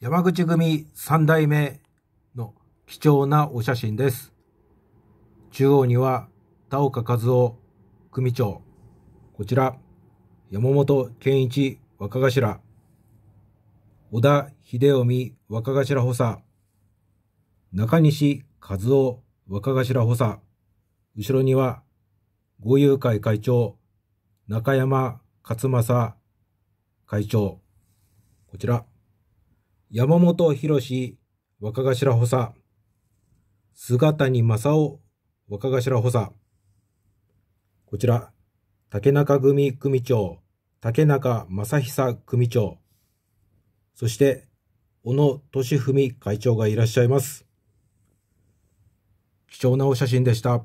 山口組三代目の貴重なお写真です。中央には田岡和夫組長。こちら、山本健一若頭。小田秀臣若頭補佐。中西和夫若頭補佐。後ろには、豪遊会会長、中山勝正会長。こちら。山本博若頭補佐。菅谷正夫、若頭補佐。こちら、竹中組組長、竹中正久組長。そして、小野俊文会長がいらっしゃいます。貴重なお写真でした。